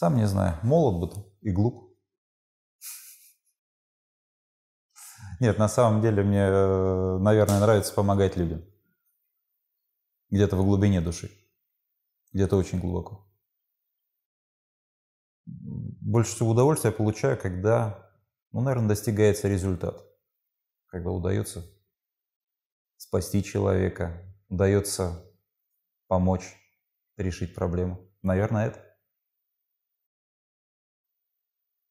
Сам не знаю, молод был и глуп. Нет, на самом деле мне, э, наверное, нравится помогать людям. Где-то в глубине души. Где-то очень глубоко. Больше всего удовольствия я получаю, когда, ну, наверное, достигается результат. Когда удается спасти человека, удается помочь решить проблему. Наверное, это.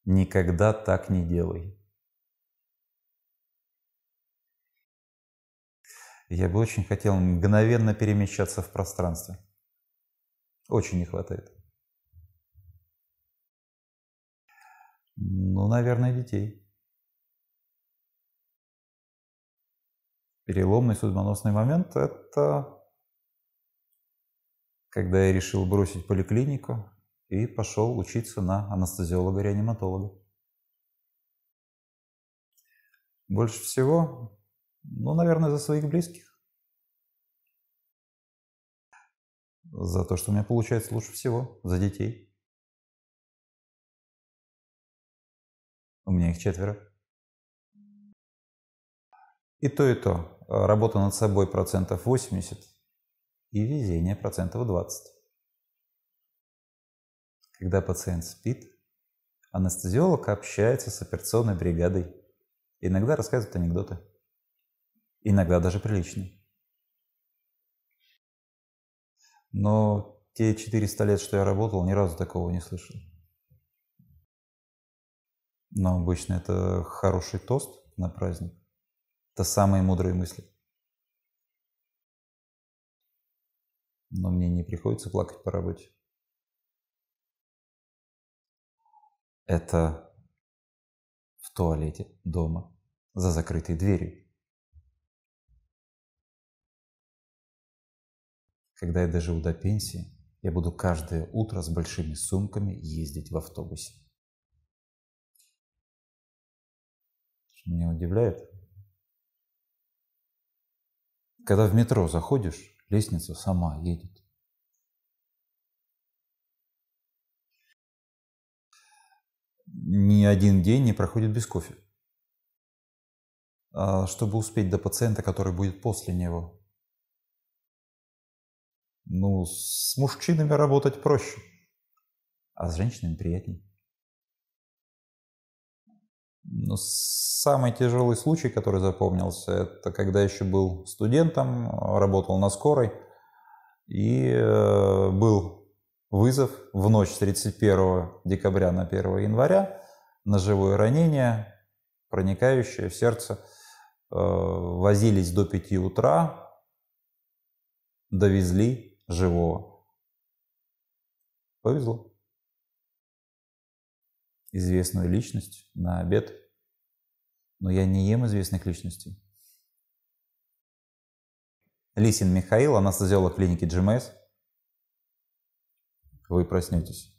Никогда так не делай. Я бы очень хотел мгновенно перемещаться в пространстве. Очень не хватает. Ну, наверное, детей. Переломный судьбоносный момент – это когда я решил бросить поликлинику, и пошел учиться на анестезиолога-реаниматолога. Больше всего, ну, наверное, за своих близких. За то, что у меня получается лучше всего, за детей. У меня их четверо. И то, и то. Работа над собой процентов 80 и везение процентов 20. Когда пациент спит, анестезиолог общается с операционной бригадой, иногда рассказывает анекдоты, иногда даже приличные. Но те 400 лет, что я работал, ни разу такого не слышал. Но обычно это хороший тост на праздник. Это самые мудрые мысли. Но мне не приходится плакать по работе. это в туалете дома за закрытой дверью. Когда я доживу до пенсии, я буду каждое утро с большими сумками ездить в автобусе. Что меня удивляет? Когда в метро заходишь, лестница сама едет. ни один день не проходит без кофе, а чтобы успеть до пациента, который будет после него. Ну, с мужчинами работать проще, а с женщинами приятнее. Но самый тяжелый случай, который запомнился, это когда еще был студентом, работал на скорой, и э, был вызов в ночь 31 декабря на 1 января, ножевое ранение, проникающее в сердце, э, возились до 5 утра, довезли живого. Повезло. Известную личность на обед. Но я не ем известных личностей. Лисин Михаил, анестезиолог клиники GMS вы проснетесь.